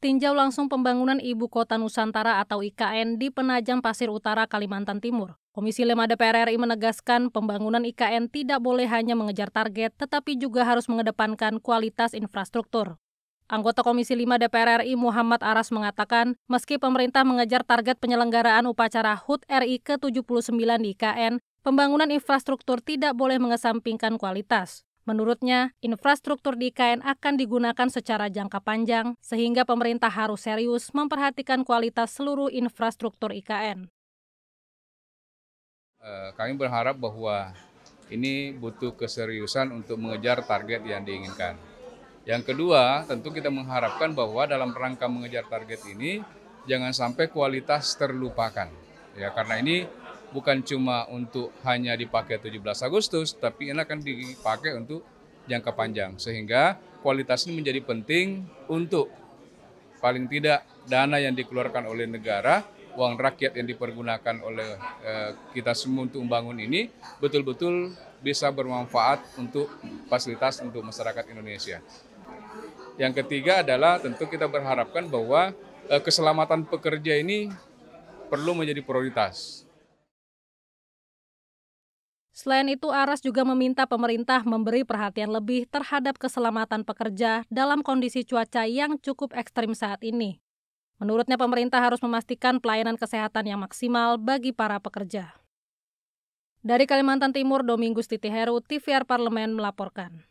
tinjau langsung pembangunan Ibu Kota Nusantara atau IKN di Penajam Pasir Utara, Kalimantan Timur. Komisi 5 DPR RI menegaskan pembangunan IKN tidak boleh hanya mengejar target, tetapi juga harus mengedepankan kualitas infrastruktur. Anggota Komisi 5 DPR RI Muhammad Aras mengatakan, meski pemerintah mengejar target penyelenggaraan upacara HUT RI ke-79 di IKN, pembangunan infrastruktur tidak boleh mengesampingkan kualitas. Menurutnya, infrastruktur di IKN akan digunakan secara jangka panjang, sehingga pemerintah harus serius memperhatikan kualitas seluruh infrastruktur IKN. Eh, kami berharap bahwa ini butuh keseriusan untuk mengejar target yang diinginkan. Yang kedua, tentu kita mengharapkan bahwa dalam rangka mengejar target ini, jangan sampai kualitas terlupakan. Ya, karena ini bukan cuma untuk hanya dipakai 17 Agustus, tapi ini akan dipakai untuk jangka panjang. Sehingga kualitas ini menjadi penting untuk paling tidak dana yang dikeluarkan oleh negara, uang rakyat yang dipergunakan oleh eh, kita semua untuk membangun ini betul-betul bisa bermanfaat untuk fasilitas untuk masyarakat Indonesia. Yang ketiga adalah tentu kita berharapkan bahwa eh, keselamatan pekerja ini perlu menjadi prioritas Selain itu, Aras juga meminta pemerintah memberi perhatian lebih terhadap keselamatan pekerja dalam kondisi cuaca yang cukup ekstrim saat ini. Menurutnya, pemerintah harus memastikan pelayanan kesehatan yang maksimal bagi para pekerja. Dari Kalimantan Timur, Domingus Titi Heru, TVR Parlemen melaporkan.